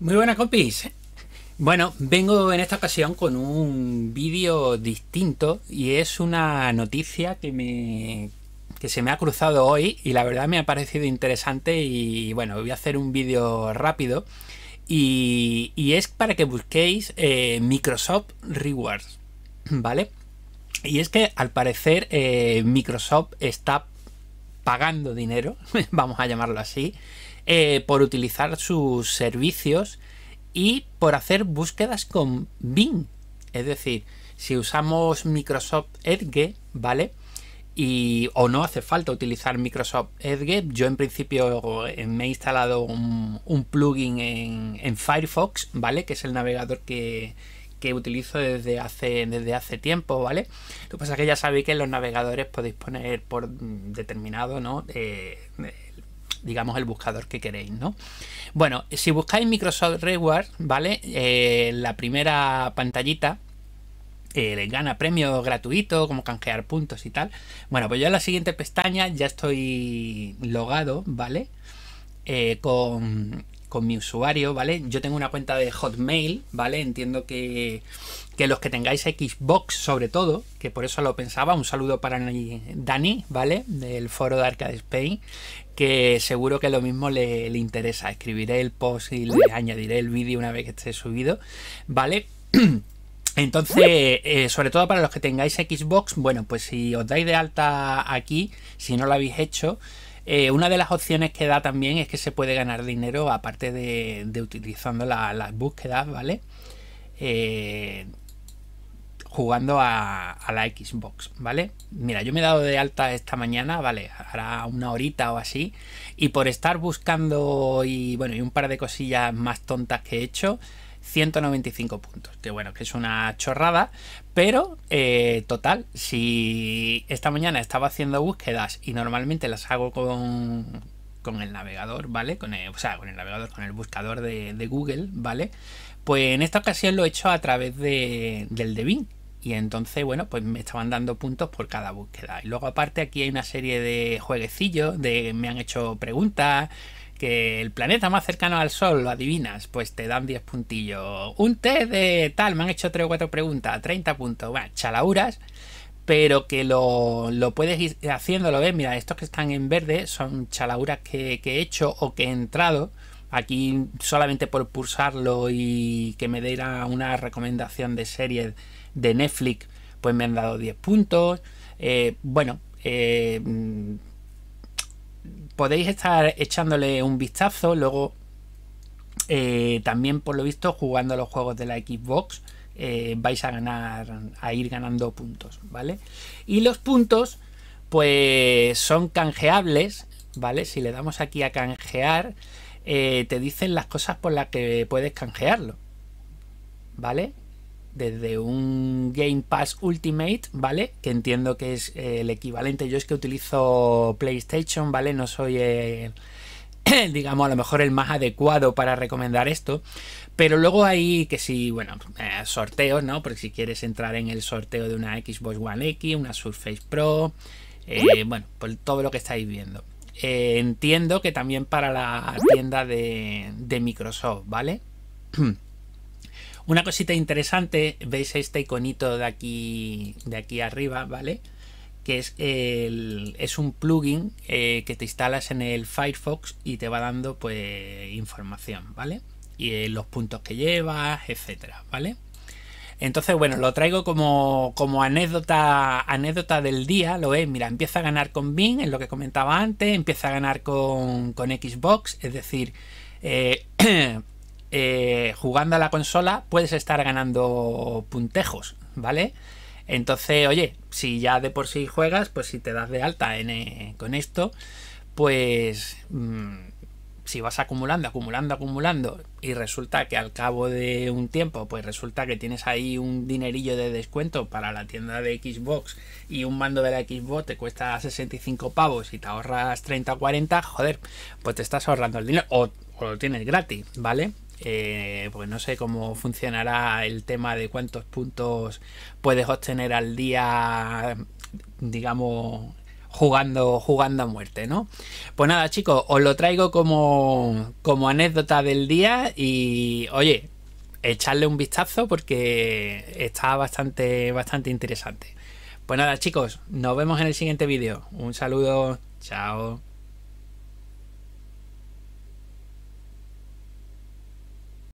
Muy buenas compis. Bueno, vengo en esta ocasión con un vídeo distinto y es una noticia que me se me ha cruzado hoy y la verdad me ha parecido interesante y bueno, voy a hacer un vídeo rápido y, es para que busquéis eh, Microsoft Rewards, ¿vale? Y es que al parecer eh, Microsoft está pagando dinero, vamos a llamarlo así, eh, por utilizar sus servicios y por hacer búsquedas con Bing. Es decir, si usamos Microsoft Edge, ¿vale? Y, o no hace falta utilizar Microsoft Edge. Yo en principio eh, me he instalado un, plugin en, en, Firefox, ¿vale? Que es el navegador que, que utilizo desde hace, desde hace tiempo, ¿vale? Lo que pasa es que ya sabéis que en los navegadores podéis poner por mm, determinado, ¿no? Eh, eh, digamos el buscador que queréis, ¿no? Bueno, si buscáis Microsoft Reward, ¿vale? Eh, la primera pantallita eh, gana premio gratuito, como canjear puntos y tal. Bueno, pues yo en la siguiente pestaña ya estoy logado, ¿vale? con, con mi usuario, ¿vale? Yo tengo una cuenta de Hotmail, ¿vale? Entiendo que, que los que tengáis Xbox sobre todo, que por eso lo pensaba, un saludo para Dani, ¿vale? Del foro de Arcade Spain, que seguro que lo mismo le, interesa. Escribiré el post y le añadiré el vídeo una vez que esté subido, ¿vale? Entonces, eh, sobre todo para los que tengáis Xbox, bueno, pues si os dais de alta aquí, si no lo habéis hecho, eh, una de las opciones que da también es que se puede ganar dinero aparte de, utilizando las búsquedas, ¿vale? Eh, jugando a, la Xbox, ¿vale? Mira, yo me he dado de alta esta mañana, ¿vale? Hará una horita o así. Y por estar buscando y, bueno, y un par de cosillas más tontas que he hecho, 195 puntos. Que bueno, que es una chorrada, pero eh, total, si esta mañana estaba haciendo búsquedas y normalmente las hago con, con el navegador, ¿vale? Con el, o sea, con el navegador, con el buscador de, Google, ¿vale? Pues en esta ocasión lo he hecho a través de, del Devin Y entonces, bueno, pues me estaban dando puntos por cada búsqueda. Y luego aparte aquí hay una serie de jueguecillos, de me han hecho preguntas, que el planeta más cercano al Sol lo adivinas, pues te dan 10 puntillos. Un test de tal, me han hecho 3 o 4 preguntas, 30 puntos, bueno, chalauras, pero que lo, puedes ir haciendo, lo ves, mira, estos que están en verde son chalauras que, he hecho o que he entrado. Aquí solamente por pulsarlo y que me diera una recomendación de serie de Netflix, pues me han dado 10 puntos. Eh, bueno, eh, podéis estar echándole un vistazo. Luego, eh, también por lo visto, jugando los juegos de la Xbox, eh, vais a ganar, a ir ganando puntos, ¿vale? Y los puntos, pues son canjeables, ¿vale? Si le damos aquí a canjear, eh, te dicen las cosas por las que puedes canjearlo, ¿vale? desde un Game Pass Ultimate, ¿vale? Que entiendo que es eh, el equivalente. Yo es que utilizo PlayStation, ¿vale? No soy, digamos, a lo mejor el más adecuado para recomendar esto. Pero luego hay que sí, bueno, eh, sorteos, ¿no? Porque si quieres entrar en el sorteo de una Xbox One X, una Surface Pro, eh, bueno, por todo lo que estáis viendo. entiendo que también para la tienda de, de Microsoft, ¿vale? Una cosita interesante, veis este iconito de aquí, de aquí arriba, ¿vale? Que es, es un plugin eh, que te instalas en el Firefox y te va dando pues información, ¿vale? Y eh, los puntos que llevas, etcétera, ¿vale? Entonces, bueno, lo traigo como, anécdota, anécdota del día, lo es, mira, empieza a ganar con Bing, es lo que comentaba antes, empieza a ganar con, Xbox, es decir, eh, Eh, jugando a la consola puedes estar ganando puntejos, ¿vale? Entonces, oye, si ya de por sí juegas, pues si te das de alta en, eh, con esto, pues mm, si vas acumulando, acumulando, acumulando, y resulta que al cabo de un tiempo, pues resulta que tienes ahí un dinerillo de descuento para la tienda de Xbox y un mando de la Xbox te cuesta 65 pavos y te ahorras 30 o 40, joder, pues te estás ahorrando el dinero o lo tienes gratis, ¿vale? Eh, pues no sé cómo funcionará el tema de cuántos puntos puedes obtener al día, digamos, jugando, jugando a muerte, ¿no? Pues nada, chicos, os lo traigo como, como anécdota del día y, oye, echarle un vistazo porque está bastante, bastante interesante. Pues nada, chicos, nos vemos en el siguiente vídeo. Un saludo, chao.